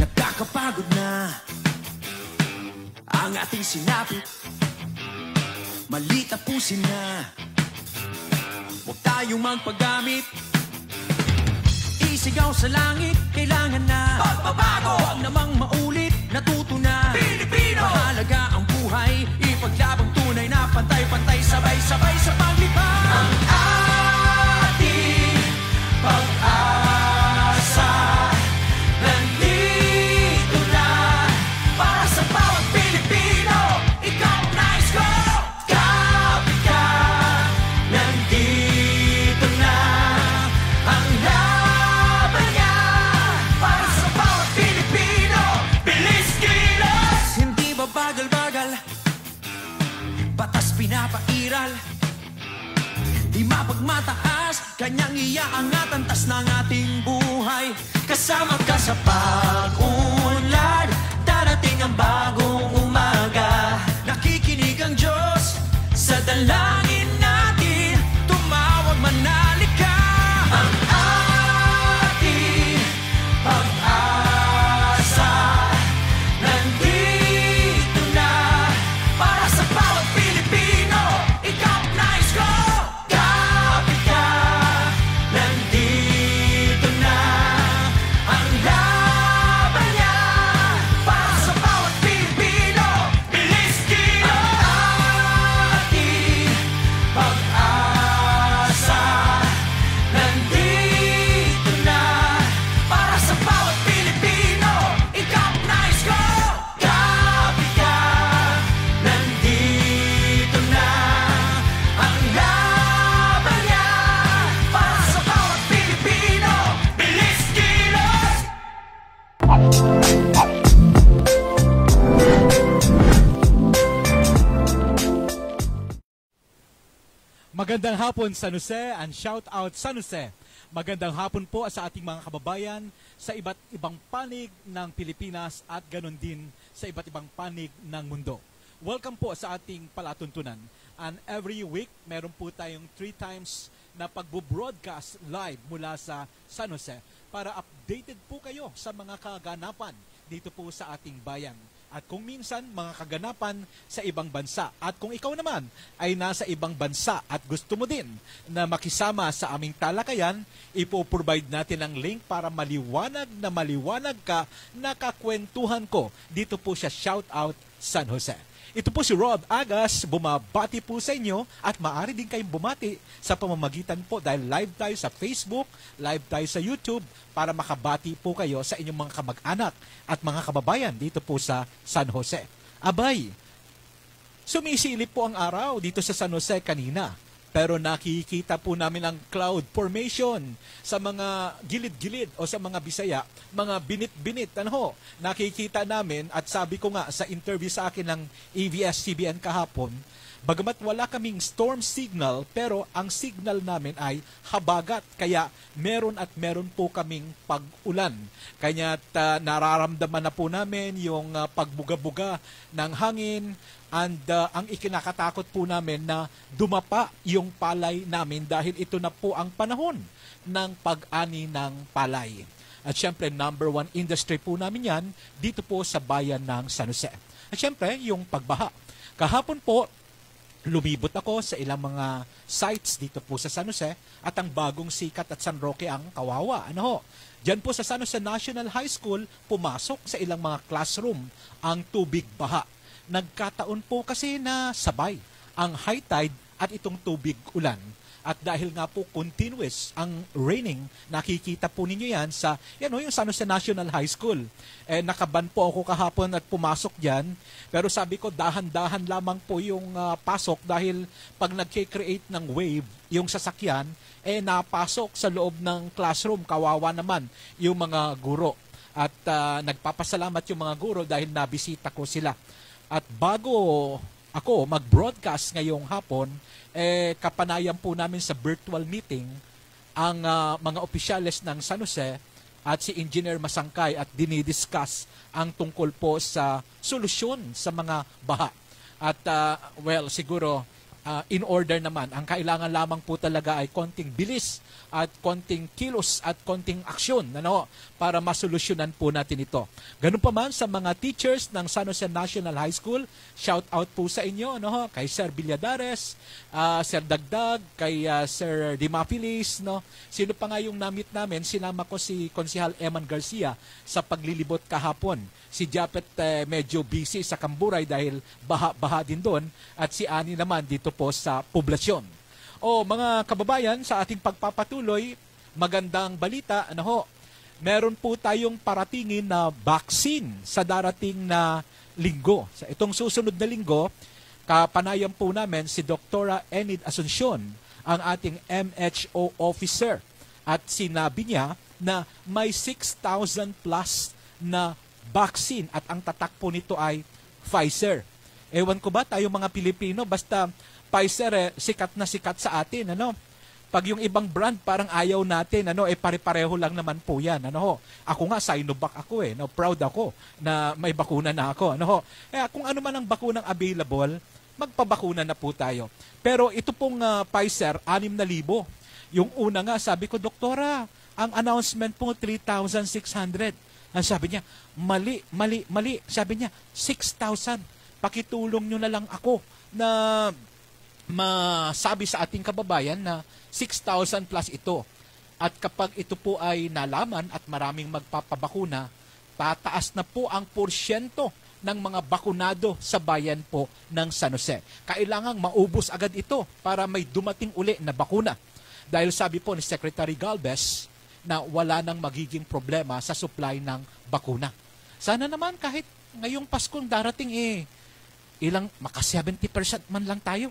Nakakapagod na Ang ating Malita pusin na Huwag tayong magpagamit Isigaw sa langit Kailangan na Pagbabago Huwag namang maulit Natuto na Pilipino Mahalaga ang buhay Ipaglabang tunay na pantay Sabay-sabay sa paglipad Ang ah! taas Kanyang iaangat ang tas ng ating buhay Kasama ka sa pag-unlad Darating ang bagong Magandang hapon San Jose and shout out San Jose. Magandang hapon po sa ating mga kababayan sa iba't ibang panig ng Pilipinas at ganun din sa iba't ibang panig ng mundo. Welcome po sa ating palatuntunan. And every week, meron po tayong three times na pagbo-broadcast live mula sa San Jose para updated po kayo sa mga kaganapan dito po sa ating bayan at kung minsan mga kaganapan sa ibang bansa. At kung ikaw naman ay nasa ibang bansa at gusto mo din na makisama sa aming talakayan, ipo-provide natin ang link para maliwanag na maliwanag ka nakakwentuhan ko. Dito po siya shout out San Jose. Ito po si Rod Agas, bumabati po sa inyo at maaari din kayong bumati sa pamamagitan po dahil live tayo sa Facebook, live tayo sa YouTube para makabati po kayo sa inyong mga kamag-anak at mga kababayan dito po sa San Jose. Abay, sumisilip po ang araw dito sa San Jose kanina. Pero nakikita po namin ang cloud formation sa mga gilid-gilid o sa mga Bisaya, mga binit-binit. Ano ho? Nakikita namin at sabi ko nga sa interview sa akin ng ABS-CBN kahapon, Bagamat wala kaming storm signal pero ang signal namin ay habagat kaya meron at meron po kaming pag-ulan. Kaya uh, nararamdaman na po namin yung uh, pagbuga-buga ng hangin and uh, ang ikinakatakot po namin na dumapa yung palay namin dahil ito na po ang panahon ng pag-ani ng palay. At syempre, number one industry po namin yan dito po sa bayan ng San Jose. At syempre, yung pagbaha. Kahapon po, lumibot ako sa ilang mga sites dito po sa San Jose at ang bagong sikat at San Roque ang kawawa. Ano ho? Diyan po sa San Jose National High School, pumasok sa ilang mga classroom ang tubig baha. Nagkataon po kasi na sabay ang high tide at itong tubig ulan at dahil nga po continuous ang raining, nakikita po ninyo yan sa, yan o, yung San Jose National High School. Eh, nakaban po ako kahapon at pumasok dyan. Pero sabi ko, dahan-dahan lamang po yung uh, pasok dahil pag nag-create ng wave, yung sasakyan, eh napasok sa loob ng classroom. Kawawa naman yung mga guro. At uh, nagpapasalamat yung mga guro dahil nabisita ko sila. At bago ako mag-broadcast ngayong hapon, eh, kapanayan po namin sa virtual meeting ang uh, mga opisyales ng San Jose at si Engineer Masangkay at dinidiscuss ang tungkol po sa solusyon sa mga baha. At uh, well, siguro uh, in order naman. Ang kailangan lamang po talaga ay konting bilis at konting kilos at konting aksyon ano, para masolusyonan po natin ito. Ganun pa man sa mga teachers ng San Jose National High School, shout out po sa inyo ano, kay Sir Villadares, uh, Sir Dagdag, kay uh, Sir Dimapilis. No? Sino pa nga yung namit namin, sinama ko si Konsihal Eman Garcia sa paglilibot kahapon Si Japet eh, medyo busy sa Kamburay dahil baha-baha din doon at si Ani naman dito po sa poblasyon. O mga kababayan, sa ating pagpapatuloy, magandang balita, ano ho, meron po tayong paratingin na vaccine sa darating na linggo. Sa itong susunod na linggo, kapanayam po namin si Dr. Enid Asuncion, ang ating MHO officer. At sinabi niya na may 6,000 plus na vaccine at ang tatak po nito ay Pfizer. Ewan ko ba tayo mga Pilipino, basta Pfizer eh, sikat na sikat sa atin, ano? Pag yung ibang brand parang ayaw natin, ano, eh pare-pareho lang naman po 'yan, ano ho. Ako nga Sinovac ako eh, no, proud ako na may bakuna na ako, ano ho. Eh kung ano man ang bakunang available, magpabakuna na po tayo. Pero ito pong uh, Pfizer, 6,000. Yung una nga, sabi ko, Doktora, ang announcement po 3,600. Ang sabi niya, mali, mali, mali. Sabi niya, 6,000. Pakitulong nyo na lang ako na masabi sa ating kababayan na 6,000 plus ito. At kapag ito po ay nalaman at maraming magpapabakuna, tataas na po ang porsyento ng mga bakunado sa bayan po ng San Jose. Kailangang maubos agad ito para may dumating uli na bakuna. Dahil sabi po ni Secretary Galvez, na wala nang magiging problema sa supply ng bakuna. Sana naman kahit ngayong Paskong darating eh, ilang, maka 70% man lang tayo.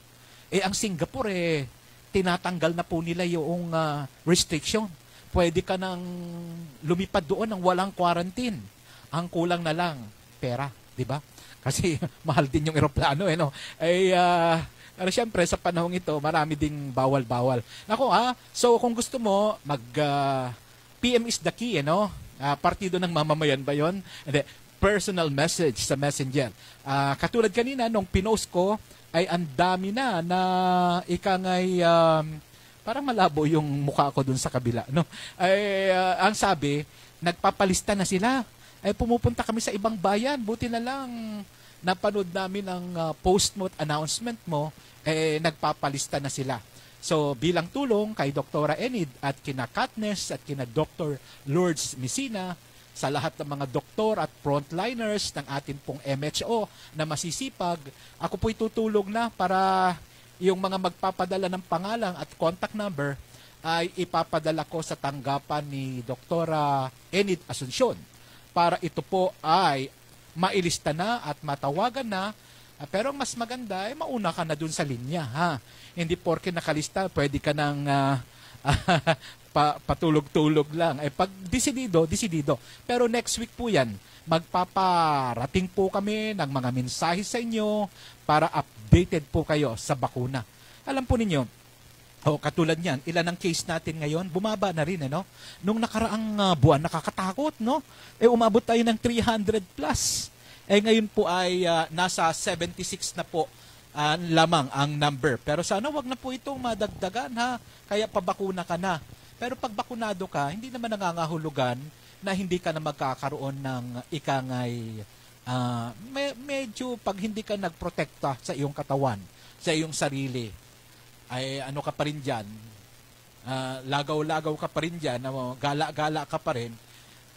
Eh ang Singapore eh, tinatanggal na po nila yung uh, restriction. Pwede ka nang lumipad doon ng walang quarantine. Ang kulang na lang, pera, di ba? Kasi mahal din yung eroplano eh, no? Ay, eh, uh, pero siyempre, sa panahong ito, marami ding bawal-bawal. Nako ah, so kung gusto mo, mag... Uh, ah, PM is the key, ano? Eh, uh, partido ng mamamayan ba yon? Hindi, personal message sa messenger. Uh, katulad kanina, nung pinost ko, ay ang dami na na ikangay... Um, parang malabo yung mukha ko dun sa kabila. No? Ay, uh, ang sabi, nagpapalista na sila. Ay, pumupunta kami sa ibang bayan. Buti na lang, napanood namin ang uh, post mo announcement mo, eh, nagpapalista na sila. So bilang tulong kay Dr. Enid at kina Katniss at kina Dr. Lourdes Messina, sa lahat ng mga doktor at frontliners ng atin pong MHO na masisipag, ako po'y tutulong na para yung mga magpapadala ng pangalan at contact number ay ipapadala ko sa tanggapan ni Dr. Enid Asuncion para ito po ay mailista na at matawagan na. Ah, pero ang mas maganda ay mauna ka na dun sa linya. Ha? Hindi porke nakalista, pwede ka nang uh, pa, patulog-tulog lang. Eh, pag disidido, disidido. Pero next week po yan, magpaparating po kami ng mga mensahe sa inyo para updated po kayo sa bakuna. Alam po ninyo, o oh, katulad niyan, ilan ang case natin ngayon? Bumaba na rin, eh, no? Nung nakaraang uh, buwan, nakakatakot, no? Eh, umabot tayo ng 300 plus. Eh, ngayon po ay uh, nasa 76 na po uh, lamang ang number. Pero sana wag na po itong madagdagan, ha? Kaya pabakuna ka na. Pero pag bakunado ka, hindi naman nangangahulugan na hindi ka na magkakaroon ng ikangay uh, me- medyo pag hindi ka nagprotekta sa iyong katawan, sa iyong sarili ay ano ka pa rin dyan, uh, lagaw-lagaw ka pa rin dyan, gala-gala ka pa rin,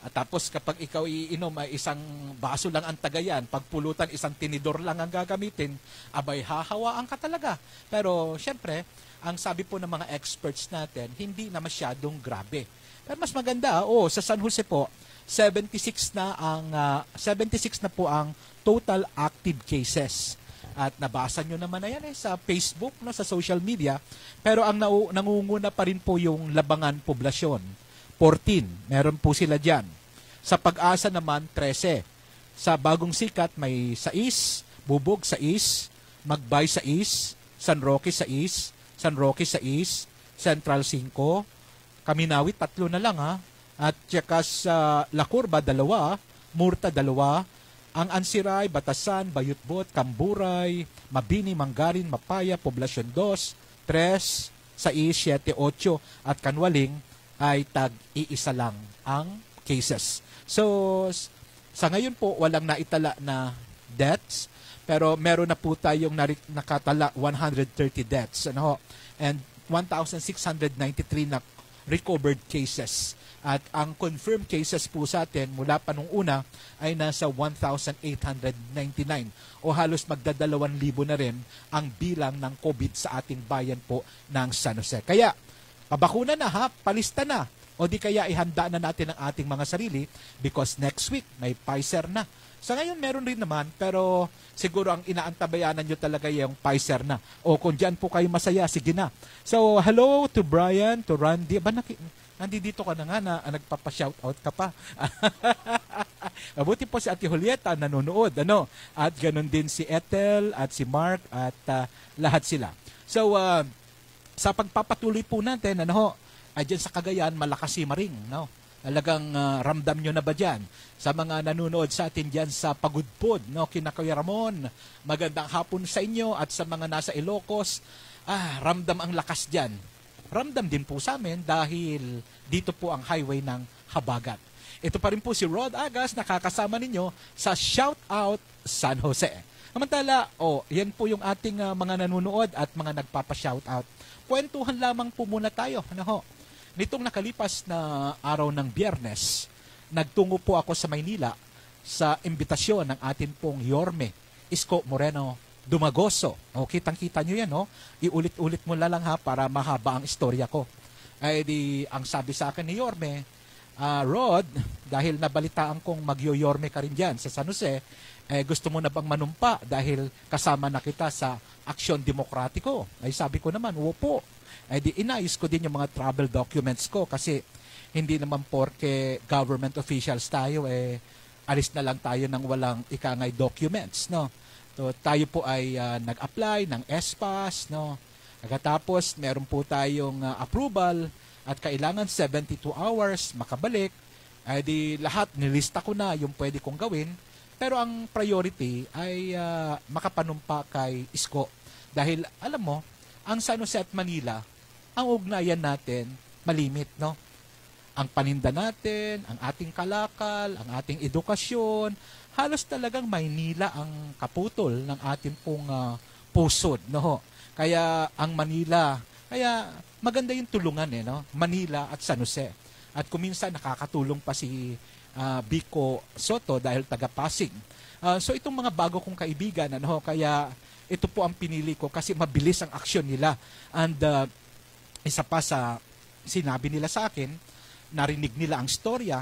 at tapos kapag ikaw iinom ay isang baso lang ang tagayan, pagpulutan isang tinidor lang ang gagamitin, abay hahawaan ka talaga. Pero syempre, ang sabi po ng mga experts natin, hindi na masyadong grabe. Pero mas maganda, oh, sa San Jose po, 76 na ang uh, ah, 76 na po ang total active cases. At nabasa nyo naman na yan eh, sa Facebook, no, sa social media. Pero ang nau- nangunguna pa rin po yung Labangan Poblasyon. 14, meron po sila dyan. Sa pag-asa naman, 13. Sa Bagong Sikat, may 6, Bubog 6, Magbay 6, San Roque 6, San Roque 6, Central 5, Kaminawit tatlo na lang ha, at tsaka sa La Curva dalawa, Murta dalawa, ang Ansiray, Batasan, Bayutbot, Kamburay, Mabini, Manggarin, Mapaya, Poblasyon 2, 3, 6, 7, 8 at Kanwaling ay tag-iisa lang ang cases. So, sa ngayon po, walang naitala na deaths, pero meron na po tayong nakatala 130 deaths. Ano? And 1,693 na recovered cases at ang confirmed cases po sa atin mula pa nung una ay nasa 1,899 o halos magdadalawang libo na rin ang bilang ng COVID sa ating bayan po ng San Jose. Kaya, pabakuna na ha, palista na. O di kaya ihanda na natin ang ating mga sarili because next week may Pfizer na. Sa ngayon, meron rin naman, pero siguro ang inaantabayanan nyo talaga yung Pfizer na. O kung dyan po kayo masaya, sige na. So, hello to Brian, to Randy. Ba, naki- nandito ka na nga na ah, nagpapa-shoutout ka pa. Mabuti po si Ate Julieta nanonood, ano? At ganun din si Ethel at si Mark at uh, lahat sila. So, uh, sa pagpapatuloy po natin, ano ho, ay ah, dyan sa Cagayan, malakas si Maring, no? Talagang uh, ramdam nyo na ba dyan? Sa mga nanonood sa atin dyan sa Pagudpod, no? Kinakaya Ramon, magandang hapon sa inyo at sa mga nasa Ilocos. Ah, ramdam ang lakas dyan ramdam din po sa amin dahil dito po ang highway ng Habagat. Ito pa rin po si Rod Agas, nakakasama ninyo sa Shout Out San Jose. Samantala, oh, yan po yung ating uh, mga nanonood at mga nagpapa-shout out. Kwentuhan lamang po muna tayo. Ano ho? Nitong nakalipas na araw ng biyernes, nagtungo po ako sa Maynila sa imbitasyon ng atin pong Yorme Isko Moreno Dumagoso. O, oh, kitang-kita nyo yan, no? Oh. Iulit-ulit mo lang ha para mahaba ang istorya ko. Ay eh, di, ang sabi sa akin ni Yorme, uh, Rod, dahil nabalitaan kong magyo-Yorme ka rin dyan sa San Jose, eh, gusto mo na bang manumpa dahil kasama na kita sa aksyon demokratiko? Ay sabi ko naman, opo. Ay eh, di inayos ko din yung mga travel documents ko kasi hindi naman porke government officials tayo eh alis na lang tayo ng walang ikangay documents, no? So, tayo po ay uh, nag-apply ng SPAS, no? Pagkatapos, meron po tayong uh, approval at kailangan 72 hours makabalik. Ay di lahat nilista ko na yung pwede kong gawin. Pero ang priority ay uh, makapanumpa kay Isko. Dahil alam mo, ang San Jose at Manila, ang ugnayan natin malimit, no? Ang paninda natin, ang ating kalakal, ang ating edukasyon, halos talagang Maynila ang kaputol ng atin pong uh, ah, pusod, no? Kaya ang Manila, kaya maganda yung tulungan eh, no? Manila at San Jose. At kuminsan nakakatulong pa si uh, ah, Bico Soto dahil taga Pasig. Uh, ah, so itong mga bago kong kaibigan, ano? Kaya ito po ang pinili ko kasi mabilis ang aksyon nila. And uh, isa pa sa sinabi nila sa akin, narinig nila ang storya,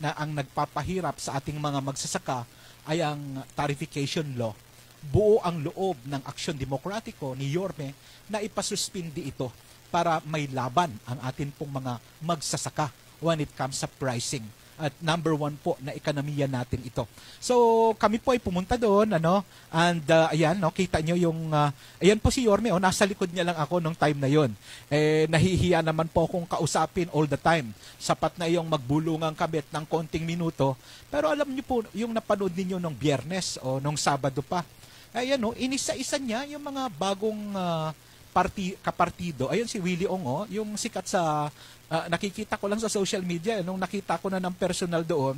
na ang nagpapahirap sa ating mga magsasaka ay ang tarification law. Buo ang loob ng aksyon demokratiko ni Yorme na ipasuspindi ito para may laban ang atin pong mga magsasaka when it comes sa pricing at number one po na ekonomiya natin ito. So kami po ay pumunta doon ano and uh, ayan no kita nyo yung uh, ayan po si Yorme oh nasa likod niya lang ako nung time na yon. Eh nahihiya naman po akong kausapin all the time. Sapat na yung magbulungang kabit ng konting minuto pero alam niyo po yung napanood ninyo nung biyernes o nung Sabado pa. Ayan no, inisa-isa niya yung mga bagong uh, party, kapartido, ayun si Willie Ongo, oh. yung sikat sa, uh, nakikita ko lang sa social media, eh. nung nakita ko na ng personal doon,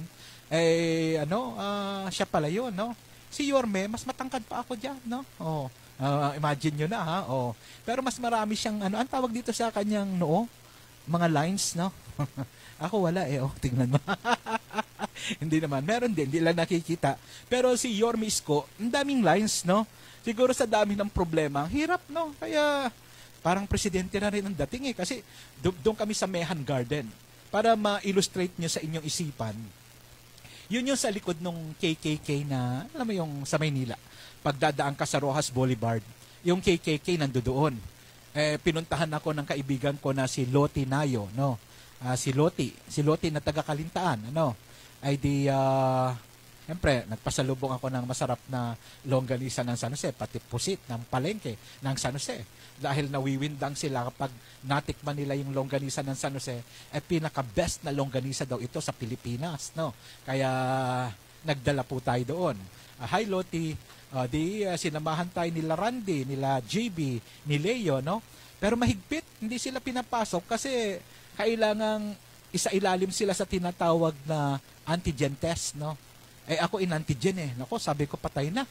eh, ano, uh, siya pala yun, no? Si Yorme, mas matangkad pa ako diyan no? Oh, uh, imagine niyo na, ha? Oh. Pero mas marami siyang, ano, ang tawag dito sa kanyang noo? Mga lines, no? Ako wala eh. Oh, tingnan mo. hindi naman. Meron din. Hindi lang nakikita. Pero si Yorme Isko, ang daming lines, no? Siguro sa dami ng problema, hirap, no? Kaya parang presidente na rin ang dating eh. Kasi do- doon kami sa Mehan Garden. Para ma-illustrate nyo sa inyong isipan, yun yung sa likod nung KKK na, alam mo yung sa Maynila, pagdadaan ka sa Rojas Boulevard, yung KKK nandoon. Eh, pinuntahan ako ng kaibigan ko na si Loti Nayo, no? uh, si Loti, si Loti na taga Kalintaan, ano, ay di, uh, ah, siyempre, nagpasalubong ako ng masarap na longganisa ng San Jose, pati pusit ng palengke ng San Jose. Dahil nawiwindang sila kapag natikman nila yung longganisa ng San Jose, eh pinaka-best na longganisa daw ito sa Pilipinas, no? Kaya, nagdala po tayo doon. Uh, hi, Loti. Uh, di, uh, sinamahan tayo nila Randy, nila JB, ni Leo, no? Pero mahigpit, hindi sila pinapasok kasi kailangang isailalim sila sa tinatawag na antigen test, no? Eh ako in antigen eh. Nako, sabi ko patay na.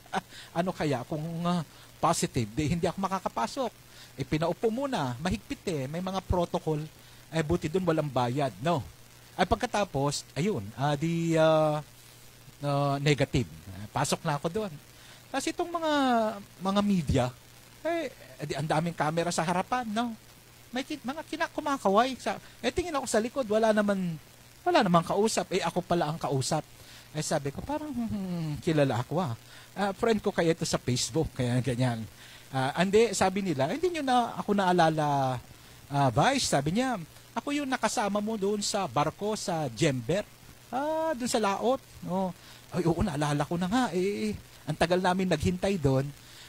ano kaya kung uh, positive, di, hindi ako makakapasok. Eh pinaupo muna, mahigpit eh, may mga protocol. Eh buti doon walang bayad, no? Ay pagkatapos, ayun, uh, di uh, uh, negative. Pasok na ako doon. Tapos itong mga mga media, eh, ang daming camera sa harapan, no? may kin- mga kinakumakaway. Sa, eh, tingin ako sa likod, wala naman, wala naman kausap. Eh, ako pala ang kausap. Eh, sabi ko, parang hmm, kilala ako ah. Uh, friend ko kaya ito sa Facebook, kaya ganyan. Uh, ah, andi sabi nila, hindi nyo na ako naalala, uh, Vice, sabi niya, ako yung nakasama mo doon sa barko sa Jember. Ah, doon sa Laot. No. Ay, oo, naalala ko na nga. Eh, ang tagal namin naghintay doon.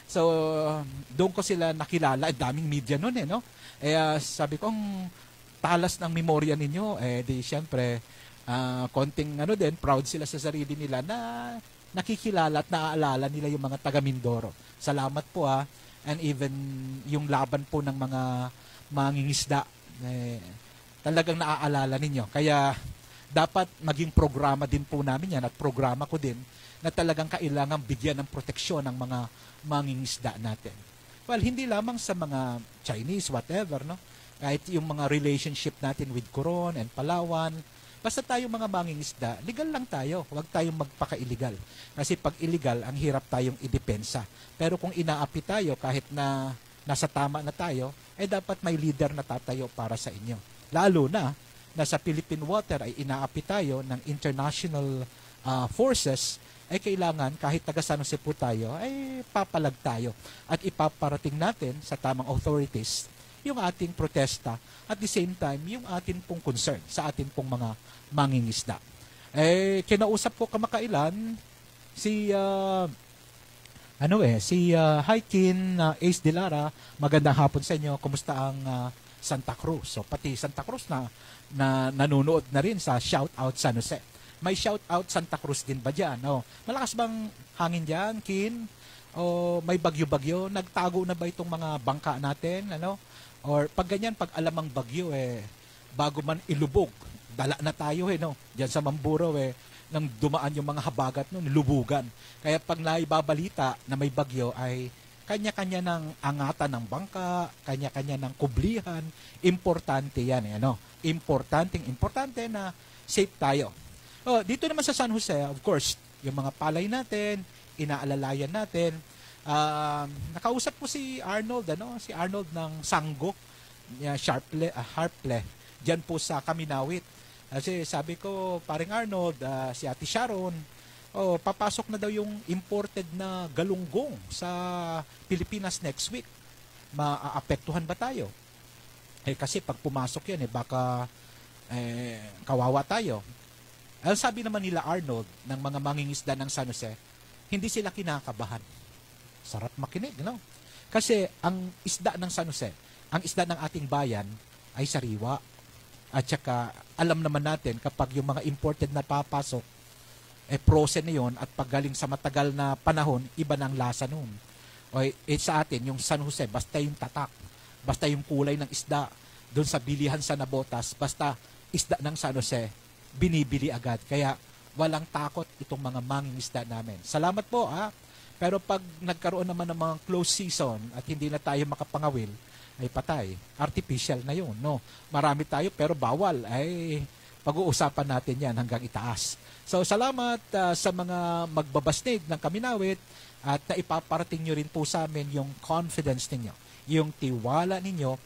So, doon ko sila nakilala. Ang daming media noon eh, no? Eh, sabi ko, ang talas ng memoria ninyo, eh, di syempre, uh, konting ano din, proud sila sa sarili nila na nakikilala at naaalala nila yung mga taga Mindoro. Salamat po ha. Ah. And even yung laban po ng mga mangingisda, eh, talagang naaalala ninyo. Kaya dapat maging programa din po namin yan at programa ko din na talagang kailangan bigyan ng proteksyon ng mga mangingisda natin. Well, hindi lamang sa mga Chinese, whatever, no? Kahit yung mga relationship natin with Coron and Palawan, basta tayo mga mangingisda, legal lang tayo. Huwag tayong magpaka-illegal. Kasi pag illegal, ang hirap tayong idepensa. Pero kung inaapi tayo kahit na nasa tama na tayo, eh dapat may leader na tatayo para sa inyo. Lalo na nasa Philippine water ay inaapi tayo ng international uh, forces ay kailangan kahit taga San Jose po tayo, ay papalag tayo at ipaparating natin sa tamang authorities yung ating protesta at the same time yung atin pong concern sa atin pong mga mangingisda. Eh kinausap ko kamakailan si uh, ano eh si uh, ah, Hikin uh, ah, Ace Dilara, magandang hapon sa inyo. Kumusta ang uh, Santa Cruz? So pati Santa Cruz na, na nanonood na rin sa shout out San Jose. May shout out Santa Cruz din ba diyan? Oh, malakas bang hangin diyan, Kin? O may bagyo-bagyo? Nagtago na ba itong mga bangka natin, ano? Or pag ganyan, pag alamang bagyo eh bago man ilubog, dala na tayo eh, no? Diyan sa Mamburo eh, nang dumaan yung mga habagat noon, lubugan. Kaya pag naibabalita na may bagyo ay kanya-kanya ng angatan ng bangka, kanya-kanya ng kublihan. Importante yan eh, ano? Importanting, importante na safe tayo. Oh, dito naman sa San Jose, of course, yung mga palay natin, inaalalayan natin. Um, nakausap ko si Arnold, ano? Si Arnold ng Sanggo, Sharple, uh, Harple, diyan po sa Kaminawit. Kasi sabi ko, paring Arnold, uh, si Ate Sharon, oh, papasok na daw yung imported na galunggong sa Pilipinas next week. Maaapektuhan ba tayo? Eh kasi pag pumasok yan, eh baka eh, kawawa tayo. Dahil sabi naman nila Arnold ng mga mangingisda ng San Jose, hindi sila kinakabahan. Sarap makinig, no? Kasi ang isda ng San Jose, ang isda ng ating bayan ay sariwa. At saka alam naman natin kapag yung mga imported na papasok, eh prosen na yun at paggaling sa matagal na panahon, iba ng lasa noon. O eh, sa atin, yung San Jose, basta yung tatak, basta yung kulay ng isda, doon sa bilihan sa Nabotas, basta isda ng San Jose, binibili agad. Kaya walang takot itong mga manging isda namin. Salamat po ha. Pero pag nagkaroon naman ng mga close season at hindi na tayo makapangawil, ay patay. Artificial na yun. No? Marami tayo pero bawal. Ay, pag-uusapan natin yan hanggang itaas. So salamat uh, sa mga magbabasnig ng Kaminawit at naipaparating nyo rin po sa amin yung confidence ninyo, yung tiwala ninyo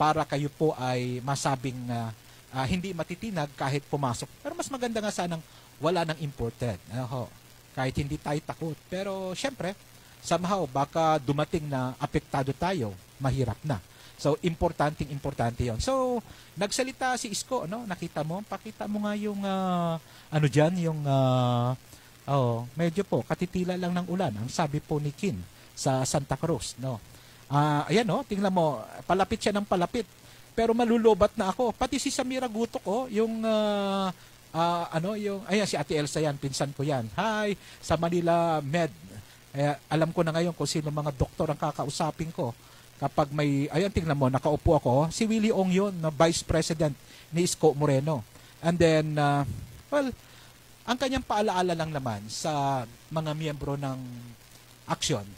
para kayo po ay masabing uh, uh, hindi matitinag kahit pumasok. Pero mas maganda nga sanang wala ng imported. Ano Kahit hindi tayo takot. Pero syempre, somehow baka dumating na apektado tayo, mahirap na. So, importanting importante yon So, nagsalita si Isko, no? Nakita mo? Pakita mo nga yung, uh, ano dyan, yung, uh, oh, medyo po, katitila lang ng ulan. Ang sabi po ni Kin sa Santa Cruz, no? Uh, ayan, no? Oh, tingnan mo, palapit siya ng palapit pero malulobat na ako. Pati si Samira Gutok, ko, oh, yung uh, uh, ano yung ayan si Ate Elsa yan, pinsan ko yan. Hi sa Manila Med. Eh, alam ko na ngayon kung sino mga doktor ang kakausapin ko. Kapag may ayan tingnan mo, nakaupo ako, si Willie Ong yun, na Vice President ni Isko Moreno. And then uh, well, ang kanyang paalaala lang naman sa mga miyembro ng aksyon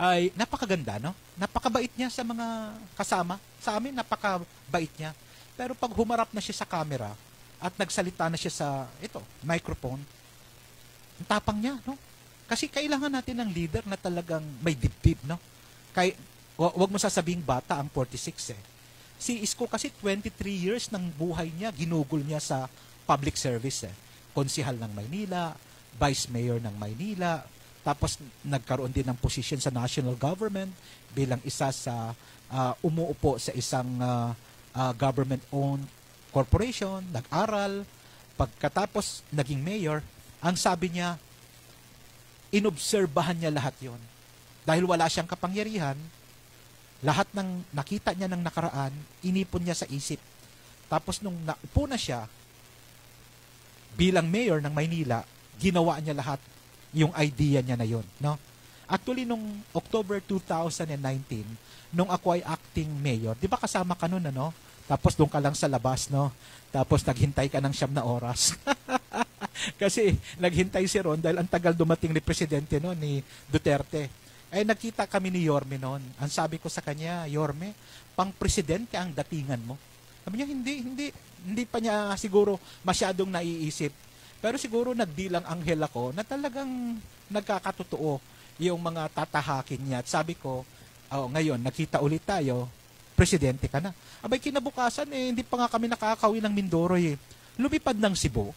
ay napakaganda, no? Napakabait niya sa mga kasama. Sa amin, napakabait niya. Pero pag humarap na siya sa camera at nagsalita na siya sa, ito, microphone, ang tapang niya, no? Kasi kailangan natin ng leader na talagang may dibdib, no? Kay, wag mo sasabing bata ang 46 eh. Si Isko kasi 23 years ng buhay niya, ginugol niya sa public service eh. Konsihal ng Maynila, Vice Mayor ng Maynila, tapos nagkaroon din ng position sa national government bilang isa sa uh, umuupo sa isang uh, uh, government-owned corporation, nag-aral. Pagkatapos naging mayor, ang sabi niya, inobserbahan niya lahat yon Dahil wala siyang kapangyarihan, lahat ng nakita niya ng nakaraan, inipon niya sa isip. Tapos nung naupo na siya, bilang mayor ng Maynila, ginawa niya lahat yung idea niya na yun, no? Actually, nung October 2019, nung ako ay acting mayor, di ba kasama ka nun, ano? Tapos doon ka lang sa labas, no? Tapos naghintay ka ng siyam na oras. Kasi naghintay si Ron dahil ang tagal dumating ni Presidente no, ni Duterte. Eh, nakita kami ni Yorme noon. Ang sabi ko sa kanya, Yorme, pang-presidente ang datingan mo. Sabi niya, hindi, hindi. Hindi pa niya siguro masyadong naiisip pero siguro nagdilang anghel ako na talagang nagkakatotoo yung mga tatahakin niya. At sabi ko, oh, ngayon, nakita ulit tayo, presidente ka na. Abay, kinabukasan, eh, hindi pa nga kami nakakawi ng Mindoro. Eh. Lumipad ng Cebu,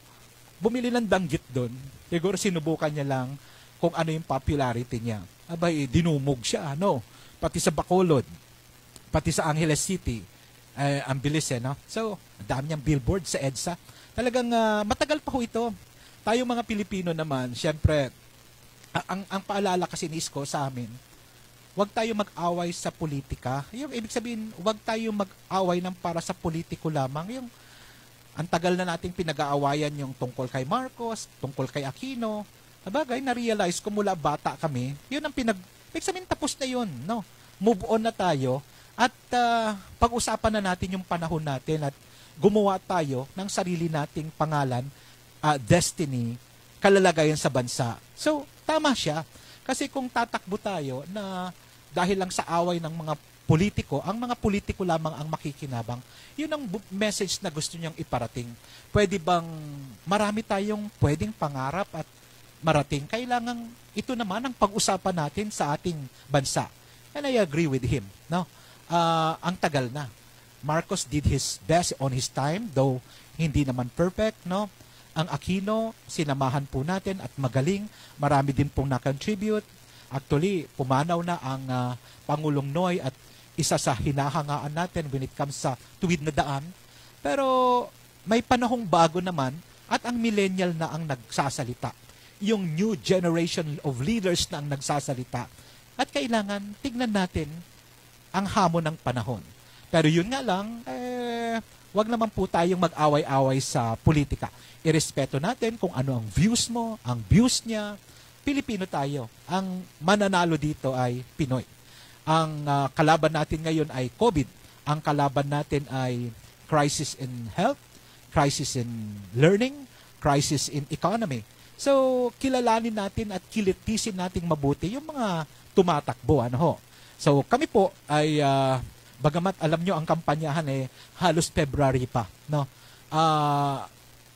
bumili ng danggit doon. Siguro sinubukan niya lang kung ano yung popularity niya. Abay, eh, dinumog siya, ano? Pati sa Bacolod, pati sa Angeles City. Eh, ang bilis eh, no? So, dami niyang billboard sa EDSA talagang uh, matagal pa ho ito. Tayong mga Pilipino naman, syempre, ang, ang paalala kasi ni Isko sa amin, huwag tayo mag-away sa politika. Yung ibig sabihin, huwag tayo mag-away ng para sa politiko lamang. Yung ang tagal na nating pinag-aawayan yung tungkol kay Marcos, tungkol kay Aquino. Sabagay, na-realize ko mula bata kami, yun ang pinag... Ibig sabihin, tapos na yun, no? Move on na tayo at uh, pag-usapan na natin yung panahon natin at gumawa tayo ng sarili nating pangalan, uh, destiny, kalalagayan sa bansa. So, tama siya. Kasi kung tatakbo tayo na dahil lang sa away ng mga politiko, ang mga politiko lamang ang makikinabang. Yun ang message na gusto niyang iparating. Pwede bang marami tayong pwedeng pangarap at marating? Kailangan ito naman ang pag-usapan natin sa ating bansa. And I agree with him. No? Uh, ang tagal na. Marcos did his best on his time, though hindi naman perfect, no? Ang Aquino, sinamahan po natin at magaling. Marami din pong na Actually, pumanaw na ang uh, Pangulong Noy at isa sa hinahangaan natin when it comes sa tuwid na daan. Pero may panahong bago naman at ang millennial na ang nagsasalita. Yung new generation of leaders na ang nagsasalita. At kailangan tignan natin ang hamon ng panahon. Pero yun nga lang, eh, wag naman po tayong mag-away-away sa politika. Irespeto natin kung ano ang views mo, ang views niya. Pilipino tayo. Ang mananalo dito ay Pinoy. Ang uh, kalaban natin ngayon ay COVID. Ang kalaban natin ay crisis in health, crisis in learning, crisis in economy. So, kilalanin natin at kilitisin natin mabuti yung mga tumatakbo. Ano ho? So, kami po ay uh, Bagamat alam nyo ang kampanyahan eh halos February pa, no? Uh,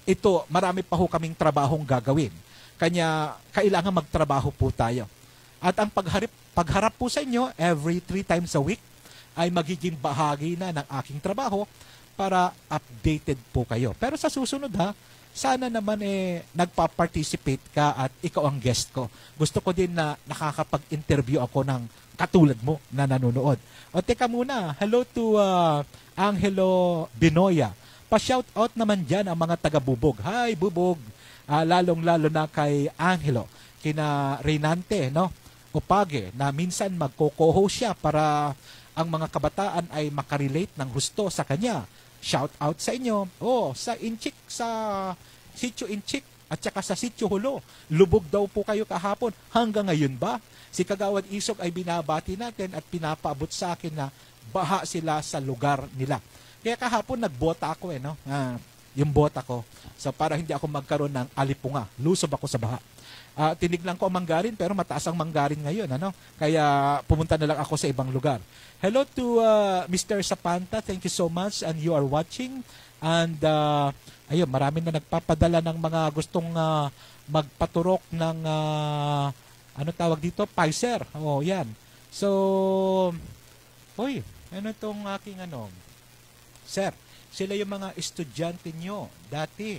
ito, marami pa ho kaming trabahong gagawin. Kanya kailangan magtrabaho po tayo. At ang pagharap pagharap po sa inyo every three times a week ay magiging bahagi na ng aking trabaho para updated po kayo. Pero sa susunod ha, sana naman eh nagpa-participate ka at ikaw ang guest ko. Gusto ko din na nakakapag-interview ako ng katulad mo na nanonood. O teka muna, hello to uh, Angelo Binoya. Pa-shout out naman dyan ang mga taga-bubog. Hi, bubog! Uh, Lalong-lalo na kay Angelo, kina Reynante, no? Opage, na minsan magko co siya para ang mga kabataan ay makarelate ng husto sa kanya. Shout out sa inyo. Oh, sa Inchik, sa Sitio Inchik, at saka sa Sityo Hulo. Lubog daw po kayo kahapon. Hanggang ngayon ba? Si Kagawad Isog ay binabati natin at pinapaabot sa akin na baha sila sa lugar nila. Kaya kahapon nagbota ako eh, no? Ah, yung bota ko. So para hindi ako magkaroon ng alipunga. Lusob ako sa baha. Uh, tinignan ko ang manggarin pero mataas ang manggarin ngayon. Ano? Kaya pumunta na lang ako sa ibang lugar. Hello to uh, ah, Mr. Sapanta. Thank you so much and you are watching. And uh, ayun, marami na nagpapadala ng mga gustong uh, magpaturok ng uh, ano tawag dito? Pfizer. Oh, yan. So, hoy, ano tong aking ano? Sir, sila yung mga estudyante nyo dati.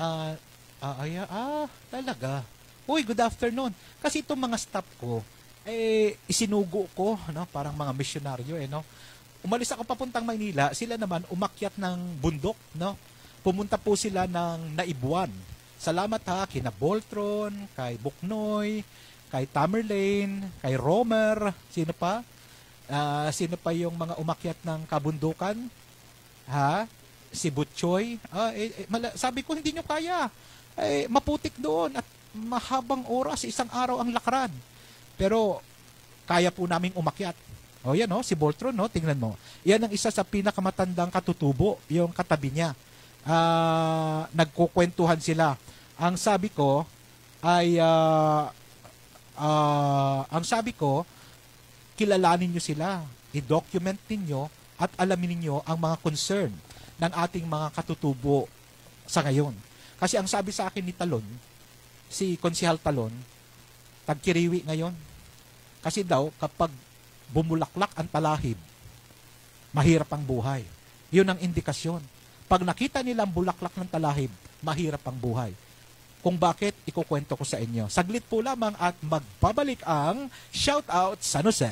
Uh, uh, ay, ah, talaga. Uy, good afternoon. Kasi itong mga staff ko, eh, isinugo ko, no? parang mga misyonaryo, eh, no? umalis ako papuntang Maynila, sila naman umakyat ng bundok, no? Pumunta po sila ng Naibuan. Salamat ha, kina Boltron, kay Buknoy, kay Tamerlane, kay Romer, sino pa? Uh, sino pa yung mga umakyat ng kabundukan? Ha? Si Butchoy? Uh, eh, eh, mala- sabi ko, hindi nyo kaya. Eh, maputik doon at mahabang oras, isang araw ang lakaran. Pero kaya po naming umakyat o oh, yan, no? Oh, si Voltron, no? tingnan mo. Yan ang isa sa pinakamatandang katutubo, yung katabi niya. Uh, nagkukwentuhan sila. Ang sabi ko ay, uh, uh, ang sabi ko, kilalanin nyo sila, i-document ninyo at alamin ninyo ang mga concern ng ating mga katutubo sa ngayon. Kasi ang sabi sa akin ni Talon, si Konsihal Talon, tagkiriwi ngayon. Kasi daw, kapag bumulaklak ang palahib. Mahirap ang buhay. Yun ang indikasyon. Pag nakita nilang bulaklak ng talahib, mahirap ang buhay. Kung bakit, ikukwento ko sa inyo. Saglit po lamang at magbabalik ang Shoutout San Jose.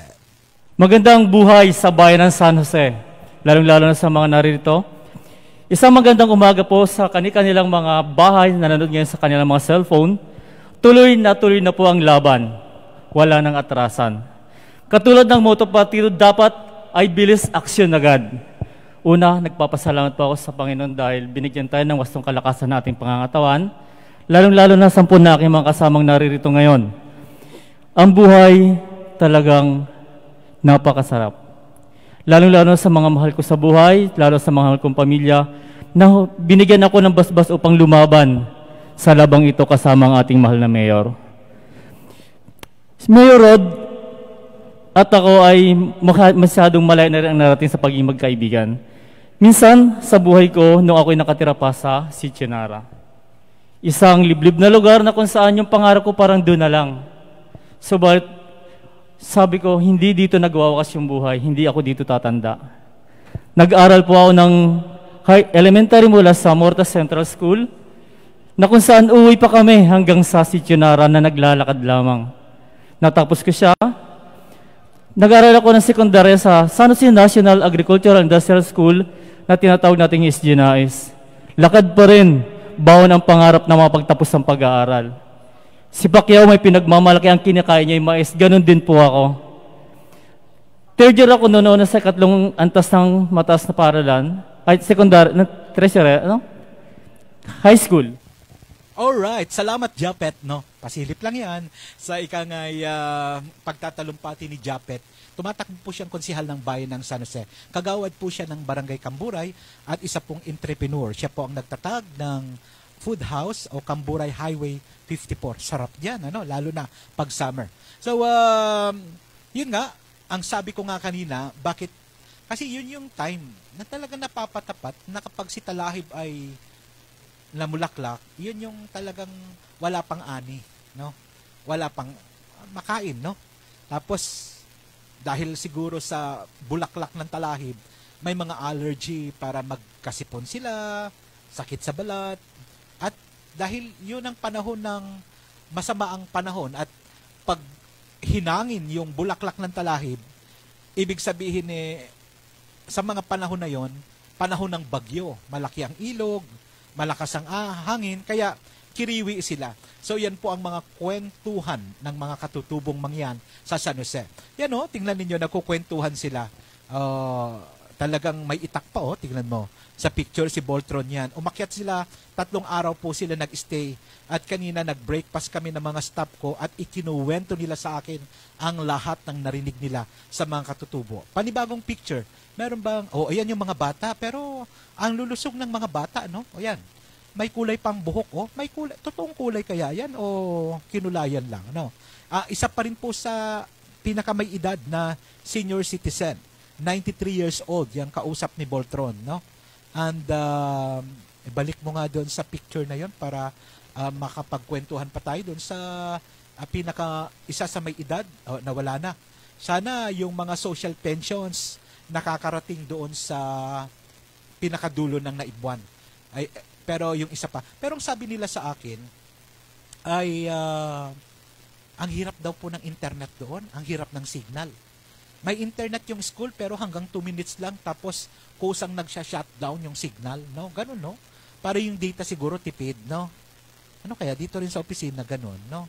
Magandang buhay sa bayan ng San Jose, lalong-lalo na sa mga narito. Isang magandang umaga po sa kanilang mga bahay na nanonood ngayon sa kanilang mga cellphone. Tuloy na tuloy na po ang laban. Wala nang atrasan. Katulad ng moto partido, dapat ay bilis aksyon agad. Una, nagpapasalamat po ako sa Panginoon dahil binigyan tayo ng wastong kalakasan na ating pangangatawan, lalong-lalo na sampun na aking mga kasamang naririto ngayon. Ang buhay talagang napakasarap. Lalong-lalo sa mga mahal ko sa buhay, lalo sa mga mahal kong pamilya, na binigyan ako ng basbas upang lumaban sa labang ito kasama ang ating mahal na mayor. Mayor Rod, at ako ay masyadong malayo na rin ang narating sa pagiging magkaibigan. Minsan, sa buhay ko, nung ako'y nakatira pa sa Sityanara. Isang liblib na lugar na kung saan yung pangarap ko parang doon na lang. So, but, sabi ko, hindi dito nagwawakas yung buhay, hindi ako dito tatanda. Nag-aral po ako ng high elementary mula sa Morta Central School, na kung saan uuwi pa kami hanggang sa Sityanara na naglalakad lamang. Natapos ko siya Nag-aral ako ng secondary sa San Jose National Agricultural Industrial School na tinatawag nating SG Lakad pa rin, bawon ang pangarap na mapagtapos ng pag-aaral. Si Pacquiao may pinagmamalaki ang kinakain niya yung mais, ganun din po ako. Third year ako noon sa katlong antas ng mataas na paralan, ay secondary, na treasury, ano? High school. Alright, salamat Japet, no? Pasilip lang yan sa ikangay uh, ah, pagtatalumpati ni Japet. Tumatakbo po siyang konsihal ng bayan ng San Jose. Kagawad po siya ng Barangay Kamburay at isa pong entrepreneur. Siya po ang nagtatag ng food house o Kamburay Highway 54. Sarap yan, ano? Lalo na pag summer. So, um, yun nga, ang sabi ko nga kanina, bakit? Kasi yun yung time na talaga napapatapat na kapag si Talahib ay na mulaklak, yun yung talagang wala pang ani, no? Wala pang ah, makain, no? Tapos, dahil siguro sa bulaklak ng talahib, may mga allergy para magkasipon sila, sakit sa balat, at dahil yun ang panahon ng masama ang panahon at pag hinangin yung bulaklak ng talahib, ibig sabihin eh, sa mga panahon na yon, panahon ng bagyo, malaki ang ilog, malakas ang ah, hangin, kaya kiriwi sila. So yan po ang mga kwentuhan ng mga katutubong mangyan sa San Jose. Yan o, oh, tingnan ninyo, nakukwentuhan sila. Uh, Talagang may itak pa, oh, tingnan mo. Sa picture si Boltron yan. Umakyat sila, tatlong araw po sila nag-stay. At kanina nag-breakfast kami ng mga staff ko at ikinuwento nila sa akin ang lahat ng narinig nila sa mga katutubo. Panibagong picture. Meron bang, oh, ayan yung mga bata, pero ang lulusog ng mga bata, no? O yan, may kulay pang buhok, oh. May kulay, totoong kulay kaya yan o kinulayan lang, no? Ah, isa pa rin po sa pinakamay edad na senior citizen 93 years old, yung kausap ni Voltron, no? And uh, um, balik mo nga doon sa picture na yon para uh, makapagkwentuhan pa tayo doon sa uh, pinaka isa sa may edad oh, nawala na. Sana yung mga social pensions nakakarating doon sa pinakadulo ng naibuan. Ay, pero yung isa pa. Pero ang sabi nila sa akin ay uh, ang hirap daw po ng internet doon, ang hirap ng signal. May internet yung school pero hanggang 2 minutes lang tapos kusang nagsha-shutdown yung signal, no? Ganun, no? Para yung data siguro tipid, no? Ano kaya dito rin sa opisina ganun, no?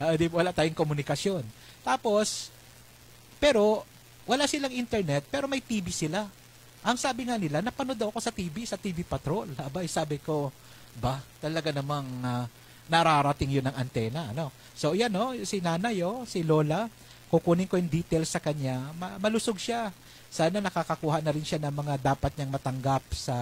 uh, wala tayong komunikasyon. Tapos, pero wala silang internet pero may TV sila. Ang sabi nga nila, napanood ako sa TV, sa TV Patrol. Abay, eh, sabi ko, ba, talaga namang uh, nararating yun ng antena. Ano? So, yan, no? si nanay, oh, si lola, kukunin ko yung details sa kanya, ma- malusog siya. Sana nakakakuha na rin siya ng mga dapat niyang matanggap sa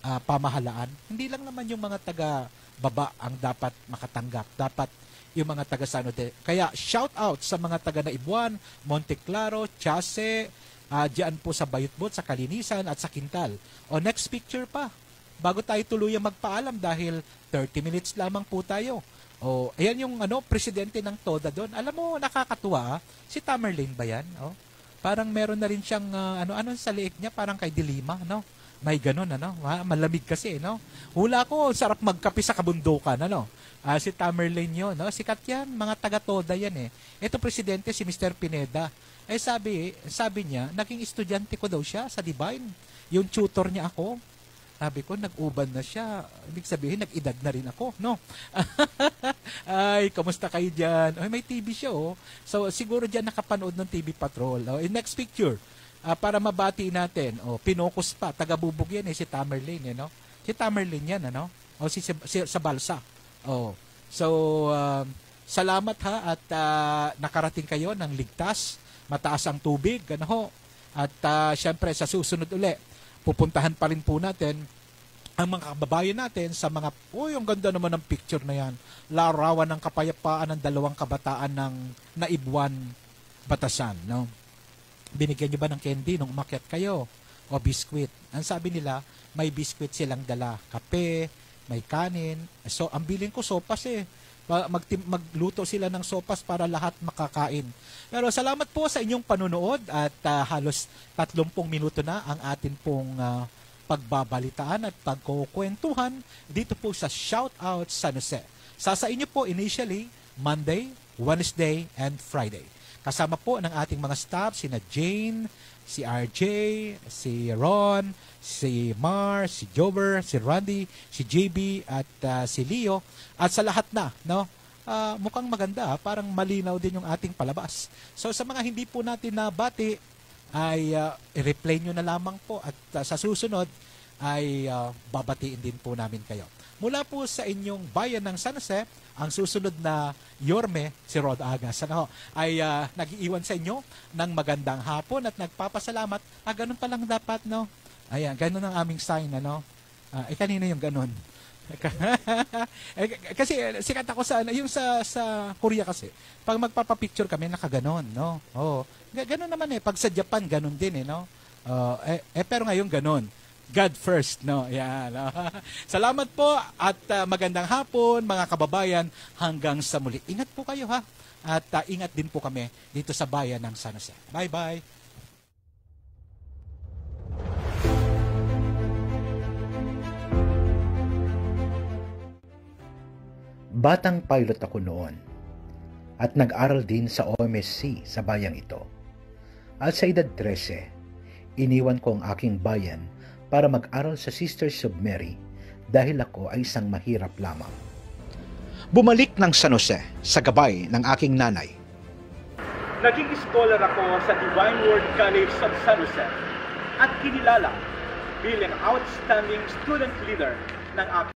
uh, pamahalaan. Hindi lang naman yung mga taga baba ang dapat makatanggap. Dapat yung mga taga San Jose. Kaya shout out sa mga taga na Ibuan, Monte Claro, Chase, uh, ah, diyan po sa Bayutbot, sa Kalinisan at sa Kintal. O next picture pa. Bago tayo tuluyang magpaalam dahil 30 minutes lamang po tayo. Oh, ayan yung ano, presidente ng TODA doon. Alam mo, nakakatuwa, ah. si Tamerlane ba yan? Oh? Parang meron na rin siyang, uh, ano, anong sa liit niya, parang kay Dilima, no? May ganun, ano? Malamig kasi, no? Hula ko, sarap magkape sa kabundukan, ano? Uh, si Tamerlane yun, no? Sikat yan, mga taga-TODA yan, eh. Ito presidente, si Mr. Pineda. Eh, sabi, sabi niya, naging estudyante ko daw siya sa Divine. Yung tutor niya ako. Sabi ko, nag-uban na siya. Ibig sabihin, nag-edad na rin ako, no? Ay, kamusta kayo dyan? Ay, may TV siya, oh. So, siguro dyan nakapanood ng TV Patrol. Oh, in next picture, uh, para mabati natin, oh, pinokus pa, taga-bubog yan, eh, si Tamerlane, you eh, know? Si Tamerlane yan, ano? O, oh, si, si, si, sa Balsa. Oh. So, uh, salamat ha at uh, nakarating kayo ng ligtas, mataas ang tubig, ano ho? At uh, syempre sa susunod uli, pupuntahan pa rin po natin ang mga kababayan natin sa mga, uy, ang ganda naman ng picture na yan. Larawan ng kapayapaan ng dalawang kabataan ng Naibuan Batasan. No? Binigyan nyo ba ng candy nung umakyat kayo? O biskwit? Ang sabi nila, may biskwit silang dala. Kape, may kanin. So, ang bilin ko sopas eh magtim, magluto sila ng sopas para lahat makakain. Pero salamat po sa inyong panonood at uh, halos 30 minuto na ang atin pong uh, pagbabalitaan at pagkukwentuhan dito po sa Shoutout San Jose. Sasa inyo po initially Monday, Wednesday, and Friday. Kasama po ng ating mga staff sina Jane, si RJ, si Ron, si Mar, si Jover, si Randy, si JB at uh, si Leo at sa lahat na, no? Uh, mukhang maganda, ah. parang malinaw din yung ating palabas. So sa mga hindi po natin nabati ay uh, replay nyo na lamang po at uh, sa susunod ay uh, babatiin din po namin kayo. Mula po sa inyong bayan ng San Jose, ang susunod na Yorme, si Rod Agas, ano, ay uh, nag-iiwan sa inyo ng magandang hapon at nagpapasalamat. Ah, ganun pa lang dapat, no? Ayan, ganun ang aming sign, ano? Ah, eh, kanina yung ganun. Eh, kasi eh, sikat ako sa ano, yung sa sa Korea kasi pag magpapa-picture kami nakaganon no oh ganun naman eh pag sa Japan ganun din eh no uh, eh, eh pero ngayon ganun God first, no? Yeah, No? Salamat po at uh, magandang hapon mga kababayan hanggang sa muli. Ingat po kayo ha at uh, ingat din po kami dito sa bayan ng San Jose. Bye-bye. Batang pilot ako noon at nag-aral din sa OMSC sa bayang ito. At sa edad 13, iniwan ko ang aking bayan para mag-aral sa Sisters of Mary dahil ako ay isang mahirap lamang. Bumalik ng San Jose sa gabay ng aking nanay. Naging scholar ako sa Divine Word College of San Jose at kinilala bilang outstanding student leader ng aking